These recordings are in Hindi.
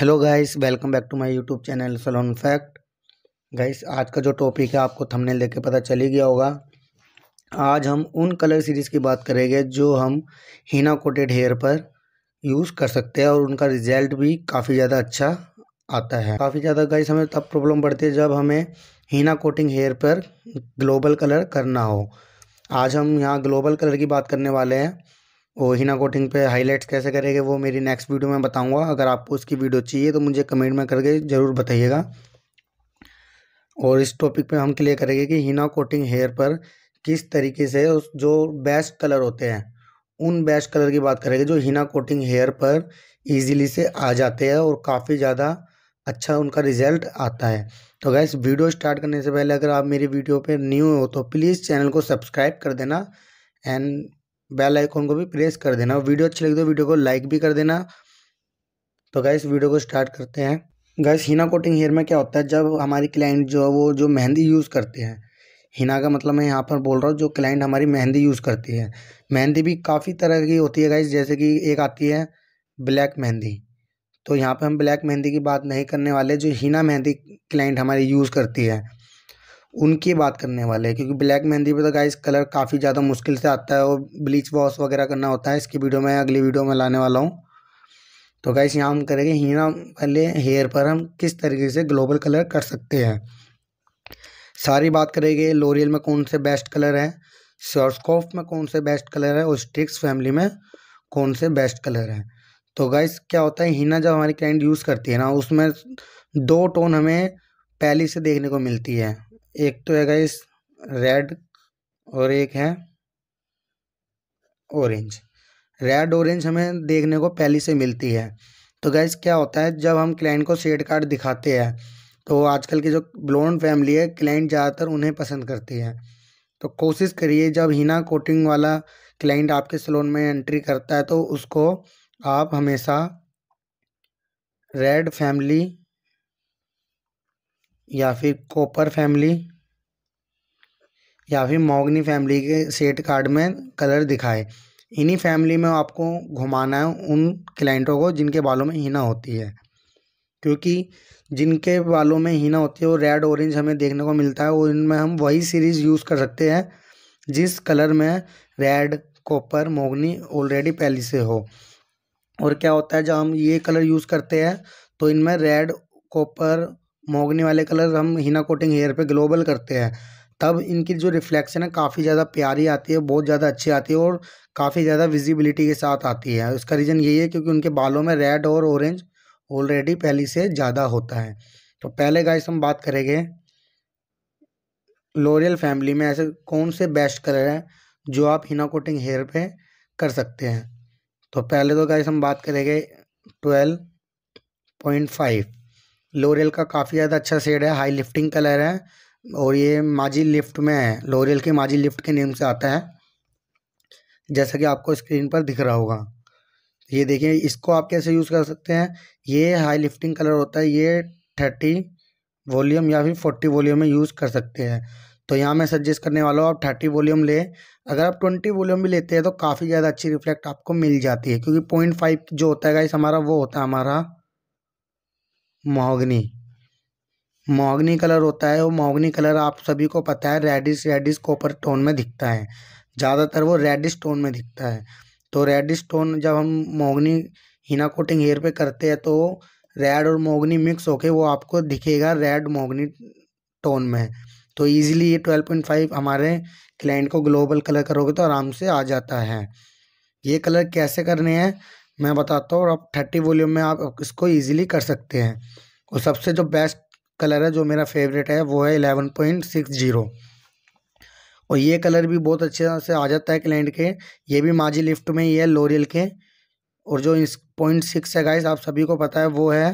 hello guys welcome back to my YouTube channel salon fact guys आज का जो टॉपिक है आपको थंबनेल देख के पता चल ही गया होगा आज हम उन कलर सीरीज़ की बात करेंगे जो हम हीना कोटेड हेयर पर यूज़ कर सकते हैं और उनका रिजल्ट भी काफ़ी ज़्यादा अच्छा आता है काफ़ी ज़्यादा गाइस हमें तब प्रॉब्लम बढ़ती है जब हमें हीना कोटिंग हेयर पर ग्लोबल कलर करना हो आज हम यहाँ ग्लोबल कलर की बात करने वाले हैं और हिना कोटिंग पे हाईलाइट्स कैसे करेंगे वो मेरी नेक्स्ट वीडियो में बताऊंगा अगर आपको उसकी वीडियो चाहिए तो मुझे कमेंट में करके ज़रूर बताइएगा और इस टॉपिक पे हम क्लियर करेंगे कि हिना कोटिंग हेयर पर किस तरीके से उस जो बेस्ट कलर होते हैं उन बेस्ट कलर की बात करेंगे जो हिना कोटिंग हेयर पर ईजिली से आ जाते हैं और काफ़ी ज़्यादा अच्छा उनका रिजल्ट आता है तो गैस वीडियो स्टार्ट करने से पहले अगर आप मेरी वीडियो पर न्यू हो तो प्लीज़ चैनल को सब्सक्राइब कर देना एंड बेल आइकॉन को भी प्रेस कर देना वीडियो अच्छी लगी तो वीडियो को लाइक भी कर देना तो गाइस वीडियो को स्टार्ट करते हैं गाइस हिना कोटिंग हेयर में क्या होता है जब हमारी क्लाइंट जो है वो जो मेहंदी यूज़ करते हैं हिना का मतलब मैं यहाँ पर बोल रहा हूँ जो क्लाइंट हमारी मेहंदी यूज़ करती है मेहंदी भी काफ़ी तरह की होती है गाइस जैसे कि एक आती है ब्लैक मेहंदी तो यहाँ पर हम ब्लैक मेहंदी की बात नहीं करने वाले जो हिना मेहंदी क्लाइंट हमारी यूज़ करती है उनकी बात करने वाले हैं क्योंकि ब्लैक मेहंदी पे तो गाइस कलर काफ़ी ज़्यादा मुश्किल से आता है और ब्लीच वॉश वगैरह करना होता है इसकी वीडियो मैं अगली वीडियो में लाने वाला हूँ तो गाइस यहाँ हम करेंगे हीना वाले हेयर पर हम किस तरीके से ग्लोबल कलर कर सकते हैं सारी बात करेंगे लोरियल में कौन से बेस्ट कलर है शॉर्सकॉफ में कौन से बेस्ट कलर है और स्टिक्स फैमिली में कौन से बेस्ट कलर है तो गाइस क्या होता है हीना जब हमारी क्लाइंट यूज़ करती है ना उसमें दो टोन हमें पहले से देखने को मिलती है एक तो है गाइस रेड और एक है ऑरेंज रेड ऑरेंज हमें देखने को पहले से मिलती है तो गैस क्या होता है जब हम क्लाइंट को शेड कार्ड दिखाते हैं तो आजकल की जो ब्लोन फैमिली है क्लाइंट ज़्यादातर उन्हें पसंद करती है तो कोशिश करिए जब हिना कोटिंग वाला क्लाइंट आपके सलोन में एंट्री करता है तो उसको आप हमेशा रेड फैमिली या फिर कॉपर फैमिली या फिर मोगनी फैमिली के सेट कार्ड में कलर दिखाए इन्हीं फैमिली में आपको घुमाना है उन क्लाइंटों को जिनके बालों में हीना होती है क्योंकि जिनके बालों में हीना होती है वो रेड ऑरेंज हमें देखने को मिलता है और इनमें हम वही सीरीज़ यूज़ कर सकते हैं जिस कलर में रेड कॉपर मोगनी ऑलरेडी पहले से हो और क्या होता है जब हम ये कलर यूज़ करते हैं तो इनमें रेड कॉपर मोगनी वाले कलर हम हिना कोटिंग हेयर पे ग्लोबल करते हैं तब इनकी जो रिफ्लेक्शन है काफ़ी ज़्यादा प्यारी आती है बहुत ज़्यादा अच्छी आती है और काफ़ी ज़्यादा विजिबिलिटी के साथ आती है उसका रीज़न यही है क्योंकि उनके बालों में रेड और ऑरेंज ऑलरेडी पहले से ज़्यादा होता है तो पहले गाइस हम बात करेंगे लोरियल फैमिली में ऐसे कौन से बेस्ट कलर हैं जो आप हिना कोटिंग हेयर पे कर सकते हैं तो पहले तो गाइस हम बात करेंगे ट्वेल्व पॉइंट फाइव लोरियल का काफ़ी ज़्यादा अच्छा शेड है हाई लिफ्टिंग कलर है और ये माजी लिफ्ट में है लोरियल के माजी लिफ्ट के नेम से आता है जैसा कि आपको स्क्रीन पर दिख रहा होगा ये देखिए इसको आप कैसे यूज़ कर सकते हैं ये हाई लिफ्टिंग कलर होता है ये थर्टी वॉल्यूम या फिर फोर्टी वॉल्यूम में यूज़ कर सकते हैं तो यहाँ मैं सजेस्ट करने वाला हूँ आप थर्टी वॉल्यूम लें अगर आप ट्वेंटी वॉल्यूम भी लेते हैं तो काफ़ी ज़्यादा अच्छी रिफ्लेक्ट आपको मिल जाती है क्योंकि पॉइंट फाइव जो होता है गाइस हमारा वो होता है हमारा मोहग्नी मोहग्नी कलर होता है वो मोहग्नी कलर आप सभी को पता है रेडिस रेडिस कॉपर टोन में दिखता है ज़्यादातर वो रेडिस टोन में दिखता है तो रेडिस टोन जब हम मोहग्नी हिना कोटिंग हेयर पे करते हैं तो रेड और मोगनी मिक्स होके वो आपको दिखेगा रेड मोगनी टोन में तो ईजिली ये ट्वेल्व पॉइंट फाइव हमारे क्लाइंट को ग्लोबल कलर करोगे तो आराम से आ जाता है ये कलर कैसे करने हैं मैं बताता हूँ और आप थर्टी वॉल्यूम में आप इसको ईजिली कर सकते हैं और सबसे जो बेस्ट कलर है जो मेरा फेवरेट है वो है एलेवन पॉइंट सिक्स जीरो और ये कलर भी बहुत अच्छे से आ जाता है क्लाइंट के ये भी माजी लिफ्ट में ही है लोरियल के और जो इस पॉइंट सिक्स है गाइस आप सभी को पता है वो है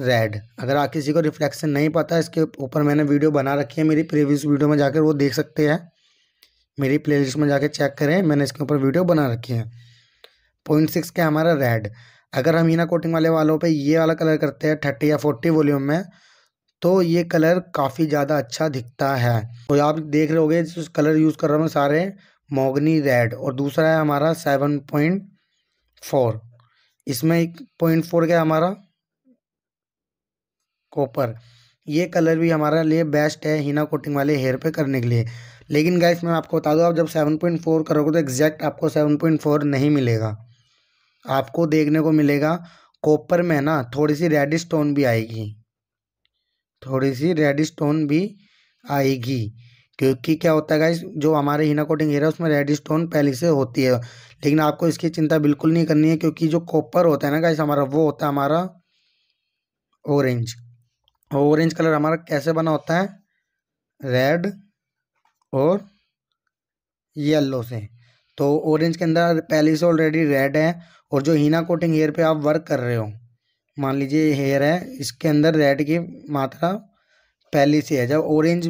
रेड अगर आप किसी को रिफ्लेक्शन नहीं पता इसके ऊपर मैंने वीडियो बना रखी है मेरी प्रीवियस वीडियो में जाकर वो देख सकते हैं मेरी प्लेलिस्ट में जाके चेक करें मैंने इसके ऊपर वीडियो बना रखी है पॉइंट सिक्स का हमारा रेड अगर हम हीना कोटिंग वाले वालों पे ये वाला कलर करते हैं थर्टी या फोर्टी वॉल्यूम में तो ये कलर काफ़ी ज़्यादा अच्छा दिखता है तो आप देख रहे हो गए कलर यूज़ कर रहा हूँ सारे मोगनी रेड और दूसरा है हमारा सेवन पॉइंट फोर इसमें एक पॉइंट फोर क्या हमारा कॉपर ये कलर भी हमारे लिए बेस्ट है हीना कोटिंग वाले हेयर पे करने के लिए लेकिन गैस मैं आपको बता दूँ आप जब सेवन पॉइंट फोर करोगे तो एग्जैक्ट आपको सेवन पॉइंट फोर नहीं मिलेगा आपको देखने को मिलेगा कॉपर में ना थोड़ी सी रेड स्टोन भी आएगी थोड़ी सी रेड स्टोन भी आएगी क्योंकि क्या होता है गाइस जो हमारे हिना कोटिंग एरिया है उसमें रेड स्टोन पहले से होती है लेकिन आपको इसकी चिंता बिल्कुल नहीं करनी है क्योंकि जो कॉपर होता है ना गाइस हमारा वो होता है हमारा ऑरेंज ऑरेंज कलर हमारा कैसे बना होता है रेड और येलो से तो ऑरेंज के अंदर पहले से ऑलरेडी रेड है और जो हीना कोटिंग हेयर पे आप वर्क कर रहे हो मान लीजिए हेयर है इसके अंदर रेड की मात्रा पहले से है जब ऑरेंज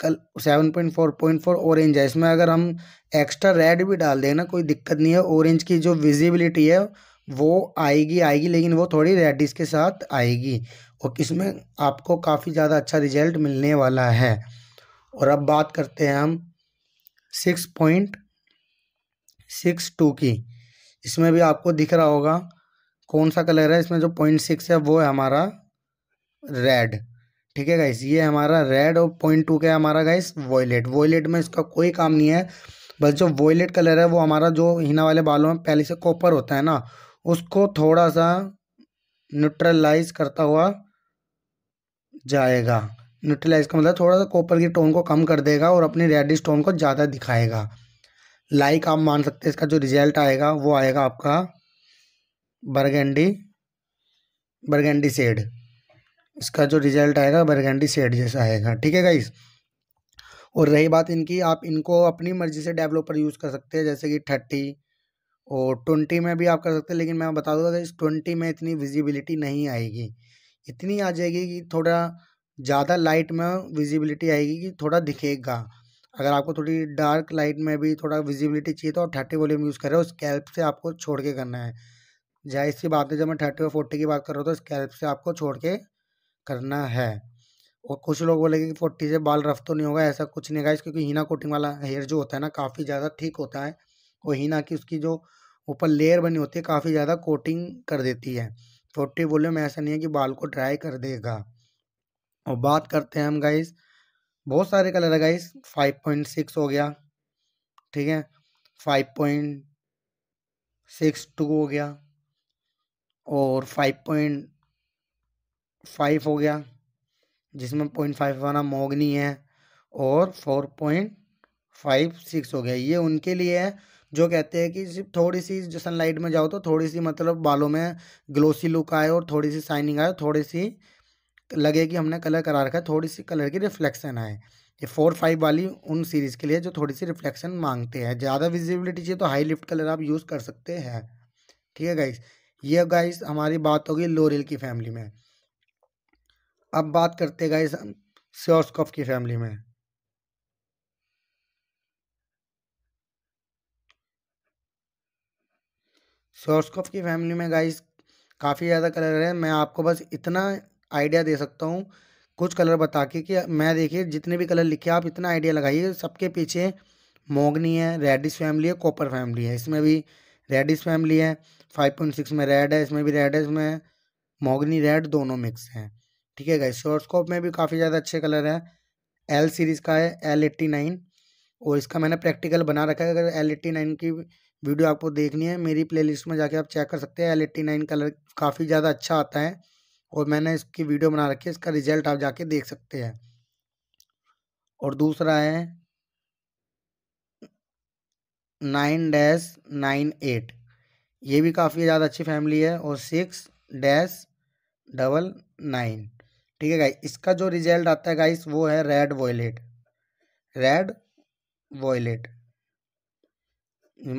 कल seven point four point four orange है इसमें अगर हम एक्स्ट्रा रेड भी डाल दें ना कोई दिक्कत नहीं है ऑरेंज की जो विजिबिलिटी है वो आएगी आएगी लेकिन वो थोड़ी रेडिस के साथ आएगी और इसमें आपको काफ़ी ज़्यादा अच्छा रिजल्ट मिलने वाला है और अब बात करते हैं हम सिक्स पॉइंट सिक्स टू की इसमें भी आपको दिख रहा होगा कौन सा कलर है इसमें जो पॉइंट सिक्स है वो है हमारा रेड ठीक है गाइस ये हमारा रेड और पॉइंट टू का है हमारा गाइस वॉयलेट वॉयलेट में इसका कोई काम नहीं है बस जो वॉयलेट कलर है वो हमारा जो हिना वाले बालों में पहले से कॉपर होता है ना उसको थोड़ा सा न्यूट्रलाइज करता हुआ जाएगा न्यूट्रलाइज का मतलब थोड़ा सा कॉपर की टोन को कम कर देगा और अपनी रेडिश टोन को ज़्यादा दिखाएगा लाइक आप मान सकते हैं इसका जो रिजल्ट आएगा वो आएगा आपका बरगेंडी बरगेंडी सेड इसका जो रिजल्ट आएगा बरगेंडी सेड जैसा आएगा ठीक है गाइस और रही बात इनकी आप इनको अपनी मर्ज़ी से डेवलपर यूज़ कर सकते हैं जैसे कि थर्टी और ट्वेंटी में भी आप कर सकते हैं लेकिन मैं बता दूँगा इस ट्वेंटी में इतनी विजिबिलिटी नहीं आएगी इतनी आ जाएगी कि थोड़ा ज़्यादा लाइट में विजिबिलिटी आएगी कि थोड़ा दिखेगा अगर आपको थोड़ी डार्क लाइट में भी थोड़ा विजिबिलिटी चाहिए तो आप थर्टी वॉल्यूम यूज़ कर रहे हो स्कैल्प से आपको छोड़ के करना है जाहिर सी बात है जब मैं थर्टी और फोर्टी की बात कर रहा हूँ तो स्कैल्प से आपको छोड़ के करना है और कुछ लोग बोलेंगे कि फोर्टी से बाल रफ तो नहीं होगा ऐसा कुछ नहीं गाइस क्योंकि हीना कोटिंग वाला हेयर जो होता है ना काफ़ी ज़्यादा ठीक होता है और हीना की उसकी जो ऊपर लेयर बनी होती है काफ़ी ज़्यादा कोटिंग कर देती है फोर्टी वॉल्यूम ऐसा नहीं है कि बाल को ड्राई कर देगा और बात करते हैं हम गाइज़ बहुत सारे कलर है गाइस 5.6 हो गया ठीक है 5.62 हो गया और 5.5 हो गया जिसमें पॉइंट फाइव वाला मोगनी है और फोर पॉइंट फाइव सिक्स हो गया ये उनके लिए है जो कहते हैं कि सिर्फ थोड़ी सी जो सनलाइट में जाओ तो थोड़ी सी मतलब बालों में ग्लोसी लुक आए और थोड़ी सी शाइनिंग आए थोड़ी सी लगे कि हमने कलर करा रखा है थोड़ी सी कलर की रिफ्लेक्शन आए ये फोर फाइव वाली उन सीरीज़ के लिए जो थोड़ी सी रिफ्लेक्शन मांगते हैं ज़्यादा विजिबिलिटी चाहिए तो हाई लिफ्ट कलर आप यूज़ कर सकते हैं ठीक है गाइस ये गाइस हमारी बात होगी लोरियल की फैमिली में अब बात करते हैं गाइस सियोस्कोफ की फैमिली में सियोस्कोफ की फैमिली में गाइस काफ़ी ज़्यादा कलर है मैं आपको बस इतना आइडिया दे सकता हूँ कुछ कलर बता के कि मैं देखिए जितने भी कलर लिखे आप इतना आइडिया लगाइए सबके पीछे मोगनी है रेडिस फैमिली है कॉपर फैमिली है इसमें भी रेडिस फैमिली है फाइव पॉइंट सिक्स में रेड है इसमें भी रेड है इसमें मोगनी रेड दोनों मिक्स हैं ठीक है गाइस शॉर्टस्कोप में भी काफ़ी ज़्यादा अच्छे कलर है एल सीरीज़ का है एल एट्टी नाइन और इसका मैंने प्रैक्टिकल बना रखा है अगर एल एट्टी नाइन की वीडियो आपको देखनी है मेरी प्लेलिस्ट में जाके आप चेक कर सकते हैं एल एट्टी नाइन कलर काफ़ी ज़्यादा अच्छा आता है और मैंने इसकी वीडियो बना रखी है इसका रिजल्ट आप जाके देख सकते हैं और दूसरा है नाइन डैश नाइन एट ये भी काफ़ी ज़्यादा अच्छी फैमिली है और सिक्स डैश डबल नाइन ठीक है गाइस इसका जो रिजल्ट आता है गाइस वो है रेड वॉयलेट रेड वॉयलेट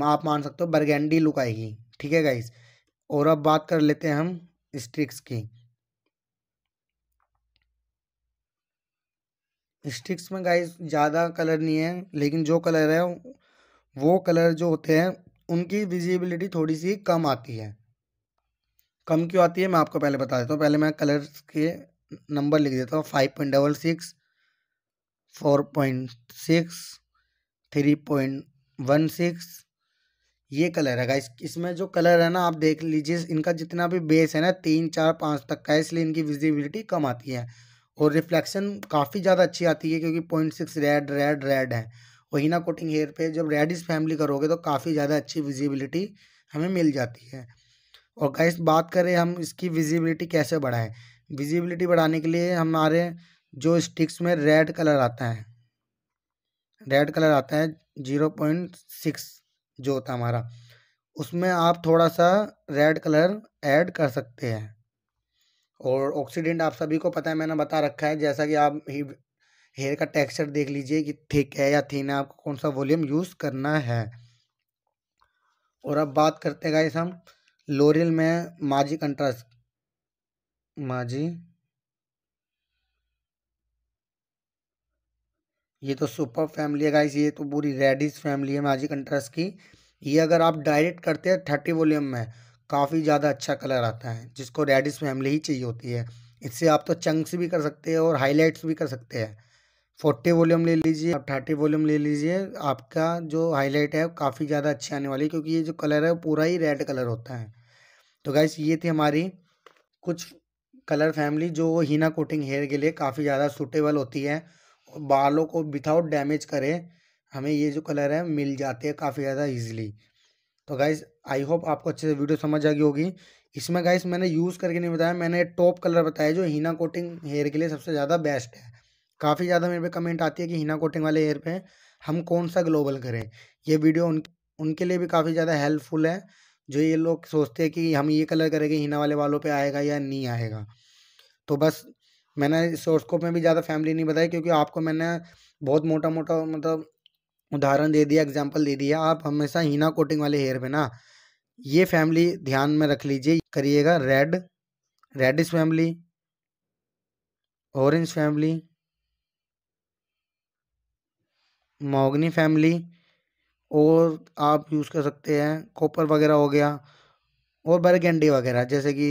आप मान सकते हो बर्गेंडी लुक आएगी ठीक है गाइस और अब बात कर लेते हैं हम स्ट्रिक्स की स्टिक्स में गाइस ज़्यादा कलर नहीं है लेकिन जो कलर है वो कलर जो होते हैं उनकी विजिबिलिटी थोड़ी सी कम आती है कम क्यों आती है मैं आपको पहले बता देता हूँ पहले मैं कलर्स के नंबर लिख देता हूँ five point double six four point six three point one six ये कलर है गाइस इसमें जो कलर है ना आप देख लीजिए इनका जितना भी बेस है ना तीन चार पाँच तक का है इसलिए इनकी विजिबिलिटी कम आती है और रिफ्लेक्शन काफ़ी ज़्यादा अच्छी आती है क्योंकि point six red red red है वही ना कोटिंग हेयर पे जब रेडिस फैमिली करोगे तो काफ़ी ज़्यादा अच्छी विजिबिलिटी हमें मिल जाती है और गैस बात करें हम इसकी विजिबिलिटी कैसे बढ़ाएं विजिबिलिटी बढ़ाने के लिए हमारे जो स्टिक्स में रेड कलर आता है रेड कलर आता है जीरो पॉइंट सिक्स जो होता है हमारा उसमें आप थोड़ा सा रेड कलर ऐड कर सकते हैं और ऑक्सीडेंट आप सभी को पता है मैंने बता रखा है जैसा कि आप हेयर का टेक्सचर देख लीजिए कि थिक है या थीन है आपको कौन सा वॉल्यूम यूज़ करना है और अब बात करते हैं गाइस हम लोरियल में माजी कंट्रास्ट माजी ये तो सुपर फैमिली है गाइस ये तो पूरी रेडिस फैमिली है माजी कंट्रास्ट की ये अगर आप डायरेक्ट करते हैं थर्टी वॉल्यूम में काफ़ी ज़्यादा अच्छा कलर आता है जिसको रेडिस फैमिली ही चाहिए होती है इससे आप तो चंक्स भी कर सकते हैं और हाईलाइट्स भी कर सकते हैं फोर्टी वॉल्यूम ले लीजिए आप थर्टी वॉल्यूम ले लीजिए आपका जो हाईलाइट है काफ़ी ज़्यादा अच्छी आने वाली है क्योंकि ये जो कलर है वो पूरा ही रेड कलर होता है तो गैस ये थी हमारी कुछ कलर फैमिली जो हीना कोटिंग हेयर के लिए काफ़ी ज़्यादा सूटेबल होती है बालों को विथआउट डैमेज करे हमें ये जो कलर है मिल जाते हैं काफ़ी ज़्यादा ईजिली तो गाइज आई होप आपको अच्छे से वीडियो समझ आ गई होगी इसमें गाइस मैंने यूज़ करके नहीं बताया मैंने टॉप कलर बताया जो हीना कोटिंग हेयर के लिए सबसे ज़्यादा बेस्ट है काफ़ी ज़्यादा मेरे पे कमेंट आती है कि हीना कोटिंग वाले हेयर पे हम कौन सा ग्लोबल करें ये वीडियो उन उनके लिए भी काफ़ी ज़्यादा हेल्पफुल है जो ये लोग सोचते हैं कि हम ये कलर करेंगे हीना वाले वालों पर आएगा या नहीं आएगा तो बस मैंने सोर्सकोप में भी ज़्यादा फैमिली नहीं बताई क्योंकि आपको मैंने बहुत मोटा मोटा मतलब उदाहरण दे दिया एग्जाम्पल दे दिया आप हमेशा हीना कोटिंग वाले हेयर में ना ये फैमिली ध्यान में रख लीजिए करिएगा red reddish family orange family mahogany family और आप यूज़ कर सकते हैं कॉपर वगैरह हो गया और बरगेंडी वगैरह जैसे कि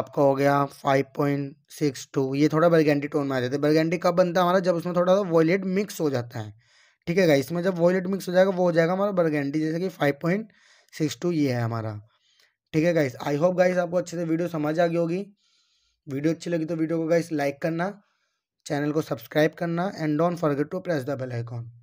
आपका हो गया फाइव पॉइंट सिक्स टू ये थोड़ा बरगेंडी टोन में आ जाता है बरगेंडी कब बनता है हमारा जब उसमें थोड़ा सा वॉयलेट मिक्स हो जाता है ठीक है गाइस में जब वॉलेट मिक्स हो जाएगा वो हो जाएगा हमारा बर्गेंडी जैसे कि फाइव पॉइंट सिक्स टू ये है हमारा ठीक है गाइस आई होप गाइस आपको अच्छे से वीडियो समझ आ गई होगी वीडियो अच्छी लगी तो वीडियो को गाइस लाइक करना चैनल को सब्सक्राइब करना and don't forget to press the bell icon